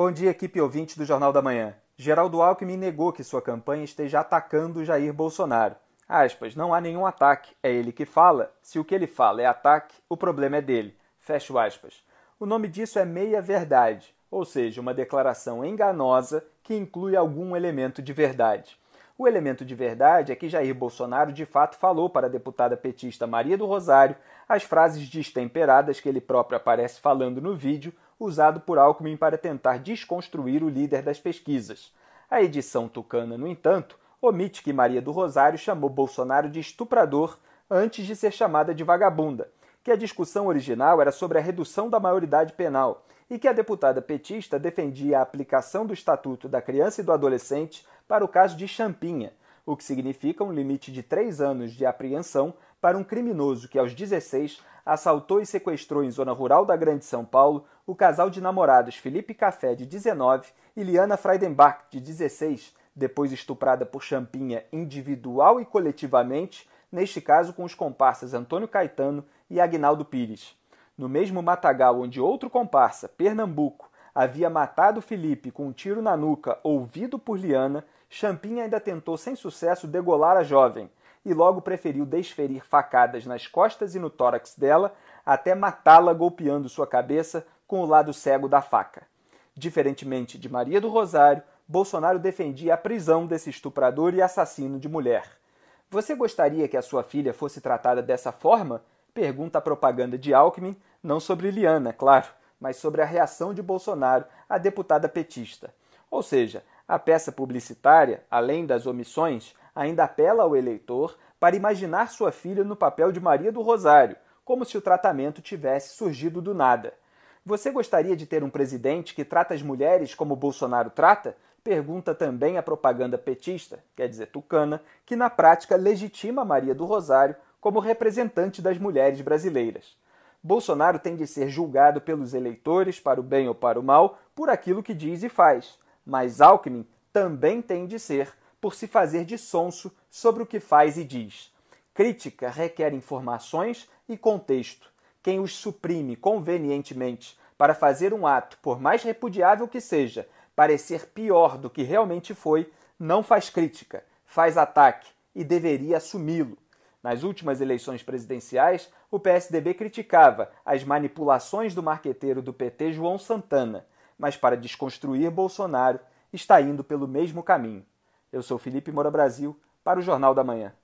Bom dia, equipe ouvinte do Jornal da Manhã. Geraldo Alckmin negou que sua campanha esteja atacando Jair Bolsonaro. Aspas, não há nenhum ataque, é ele que fala. Se o que ele fala é ataque, o problema é dele. Fecho aspas. O nome disso é meia-verdade, ou seja, uma declaração enganosa que inclui algum elemento de verdade. O elemento de verdade é que Jair Bolsonaro de fato falou para a deputada petista Maria do Rosário as frases destemperadas que ele próprio aparece falando no vídeo usado por Alckmin para tentar desconstruir o líder das pesquisas. A edição tucana, no entanto, omite que Maria do Rosário chamou Bolsonaro de estuprador antes de ser chamada de vagabunda, que a discussão original era sobre a redução da maioridade penal e que a deputada petista defendia a aplicação do Estatuto da Criança e do Adolescente para o caso de Champinha, o que significa um limite de três anos de apreensão para um criminoso que, aos 16, assaltou e sequestrou em zona rural da Grande São Paulo o casal de namorados Felipe Café, de 19, e Liana Freidenbach, de 16, depois estuprada por Champinha individual e coletivamente, neste caso com os comparsas Antônio Caetano e Agnaldo Pires. No mesmo matagal onde outro comparsa, Pernambuco, havia matado Felipe com um tiro na nuca ouvido por Liana, Champinha ainda tentou sem sucesso degolar a jovem, e logo preferiu desferir facadas nas costas e no tórax dela até matá-la golpeando sua cabeça com o lado cego da faca. Diferentemente de Maria do Rosário, Bolsonaro defendia a prisão desse estuprador e assassino de mulher. Você gostaria que a sua filha fosse tratada dessa forma? Pergunta a propaganda de Alckmin, não sobre Liana, claro, mas sobre a reação de Bolsonaro à deputada petista. Ou seja, a peça publicitária, além das omissões, ainda apela ao eleitor para imaginar sua filha no papel de Maria do Rosário, como se o tratamento tivesse surgido do nada. Você gostaria de ter um presidente que trata as mulheres como Bolsonaro trata? Pergunta também a propaganda petista, quer dizer, tucana, que na prática legitima Maria do Rosário como representante das mulheres brasileiras. Bolsonaro tem de ser julgado pelos eleitores, para o bem ou para o mal, por aquilo que diz e faz. Mas Alckmin também tem de ser, por se fazer de sonso sobre o que faz e diz. Crítica requer informações e contexto. Quem os suprime convenientemente para fazer um ato, por mais repudiável que seja, parecer pior do que realmente foi, não faz crítica, faz ataque e deveria assumi-lo. Nas últimas eleições presidenciais, o PSDB criticava as manipulações do marqueteiro do PT João Santana, mas para desconstruir Bolsonaro, está indo pelo mesmo caminho. Eu sou Felipe Moura Brasil para o Jornal da Manhã.